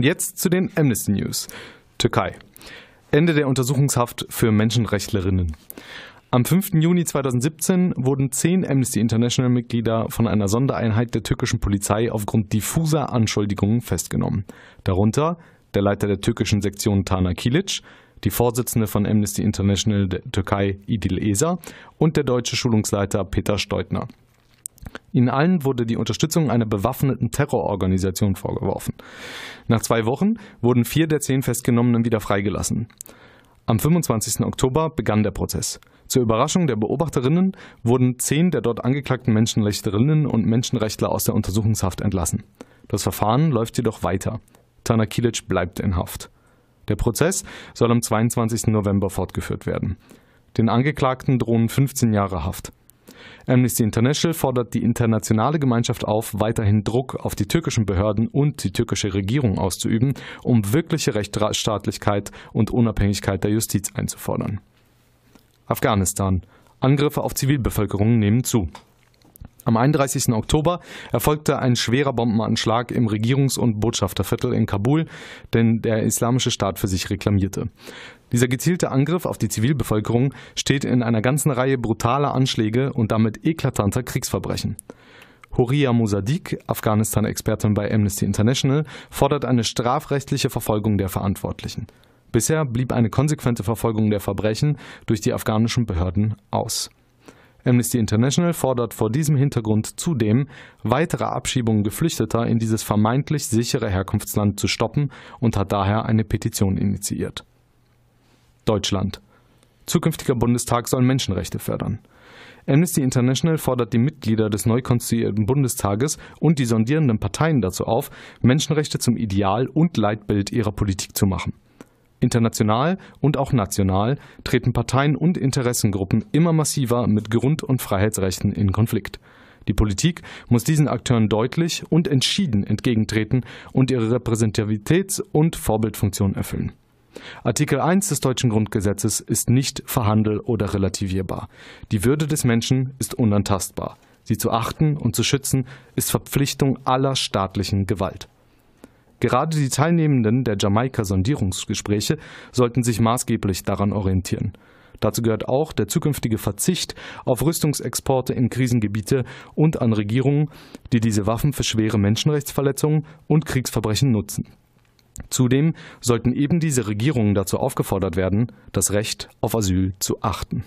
Und jetzt zu den Amnesty News. Türkei. Ende der Untersuchungshaft für Menschenrechtlerinnen. Am 5. Juni 2017 wurden zehn Amnesty International-Mitglieder von einer Sondereinheit der türkischen Polizei aufgrund diffuser Anschuldigungen festgenommen. Darunter der Leiter der türkischen Sektion Tana Kilic, die Vorsitzende von Amnesty International der Türkei Idil Eser und der deutsche Schulungsleiter Peter Steutner. Ihnen allen wurde die Unterstützung einer bewaffneten Terrororganisation vorgeworfen. Nach zwei Wochen wurden vier der zehn Festgenommenen wieder freigelassen. Am 25. Oktober begann der Prozess. Zur Überraschung der Beobachterinnen wurden zehn der dort angeklagten Menschenrechtlerinnen und Menschenrechtler aus der Untersuchungshaft entlassen. Das Verfahren läuft jedoch weiter. Tana Kilic bleibt in Haft. Der Prozess soll am 22. November fortgeführt werden. Den Angeklagten drohen 15 Jahre Haft. Amnesty International fordert die internationale Gemeinschaft auf, weiterhin Druck auf die türkischen Behörden und die türkische Regierung auszuüben, um wirkliche Rechtsstaatlichkeit und Unabhängigkeit der Justiz einzufordern. Afghanistan. Angriffe auf Zivilbevölkerung nehmen zu. Am 31. Oktober erfolgte ein schwerer Bombenanschlag im Regierungs- und Botschafterviertel in Kabul, den der Islamische Staat für sich reklamierte. Dieser gezielte Angriff auf die Zivilbevölkerung steht in einer ganzen Reihe brutaler Anschläge und damit eklatanter Kriegsverbrechen. Horia Mosadik, Afghanistan-Expertin bei Amnesty International, fordert eine strafrechtliche Verfolgung der Verantwortlichen. Bisher blieb eine konsequente Verfolgung der Verbrechen durch die afghanischen Behörden aus. Amnesty International fordert vor diesem Hintergrund zudem, weitere Abschiebungen Geflüchteter in dieses vermeintlich sichere Herkunftsland zu stoppen und hat daher eine Petition initiiert. Deutschland. Zukünftiger Bundestag soll Menschenrechte fördern. Amnesty International fordert die Mitglieder des neu konstituierten Bundestages und die sondierenden Parteien dazu auf, Menschenrechte zum Ideal und Leitbild ihrer Politik zu machen. International und auch national treten Parteien und Interessengruppen immer massiver mit Grund- und Freiheitsrechten in Konflikt. Die Politik muss diesen Akteuren deutlich und entschieden entgegentreten und ihre Repräsentativitäts- und Vorbildfunktion erfüllen. Artikel 1 des deutschen Grundgesetzes ist nicht verhandel- oder relativierbar. Die Würde des Menschen ist unantastbar. Sie zu achten und zu schützen ist Verpflichtung aller staatlichen Gewalt. Gerade die Teilnehmenden der Jamaika-Sondierungsgespräche sollten sich maßgeblich daran orientieren. Dazu gehört auch der zukünftige Verzicht auf Rüstungsexporte in Krisengebiete und an Regierungen, die diese Waffen für schwere Menschenrechtsverletzungen und Kriegsverbrechen nutzen. Zudem sollten eben diese Regierungen dazu aufgefordert werden, das Recht auf Asyl zu achten.